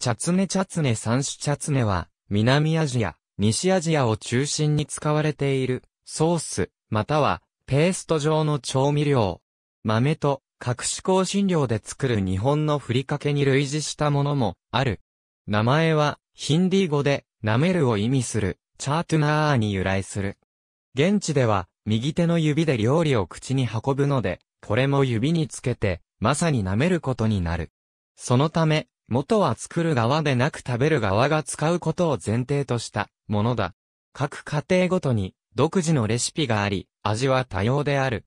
チャツネチャツネ三種チャツネは、南アジア、西アジアを中心に使われている、ソース、または、ペースト状の調味料。豆と、各種香辛料で作る日本のふりかけに類似したものも、ある。名前は、ヒンディー語で、舐めるを意味する、チャートゥナーに由来する。現地では、右手の指で料理を口に運ぶので、これも指につけて、まさに舐めることになる。そのため、元は作る側でなく食べる側が使うことを前提としたものだ。各家庭ごとに独自のレシピがあり、味は多様である。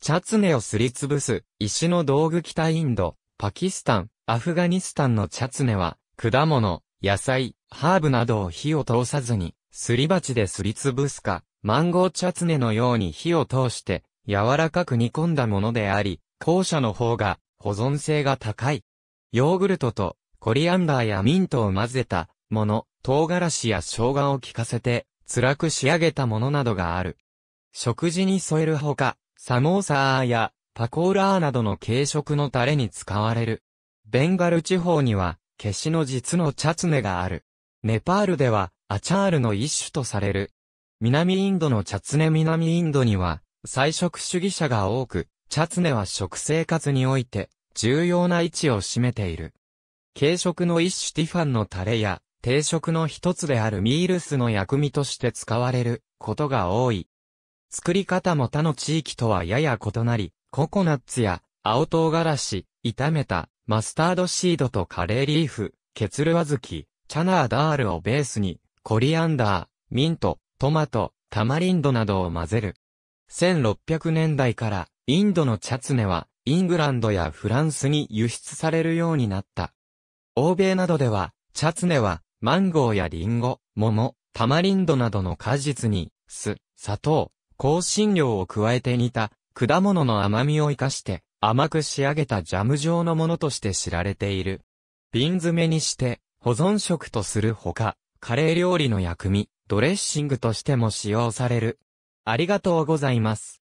チャツネをすりつぶす石の道具北インド、パキスタン、アフガニスタンのチャツネは、果物、野菜、ハーブなどを火を通さずに、すり鉢ですりつぶすか、マンゴーチャツネのように火を通して、柔らかく煮込んだものであり、後者の方が保存性が高い。ヨーグルトとコリアンダーやミントを混ぜたもの、唐辛子や生姜を効かせて辛く仕上げたものなどがある。食事に添えるほか、サモーサーやパコーラーなどの軽食のタレに使われる。ベンガル地方には、ケシの実のチャツネがある。ネパールでは、アチャールの一種とされる。南インドのチャツネ南インドには、菜食主義者が多く、チャツネは食生活において、重要な位置を占めている。軽食の一種ティファンのタレや、定食の一つであるミールスの薬味として使われることが多い。作り方も他の地域とはやや異なり、ココナッツや青唐辛子、炒めたマスタードシードとカレーリーフ、ケツルワズキ、チャナーダールをベースに、コリアンダー、ミント、トマト、タマリンドなどを混ぜる。1600年代からインドのチャツネはイングランドやフランスに輸出されるようになった。欧米などでは、チャツネは、マンゴーやリンゴ、桃、タマリンドなどの果実に、酢、砂糖、香辛料を加えて煮た、果物の甘みを生かして、甘く仕上げたジャム状のものとして知られている。瓶詰めにして、保存食とするほか、カレー料理の薬味、ドレッシングとしても使用される。ありがとうございます。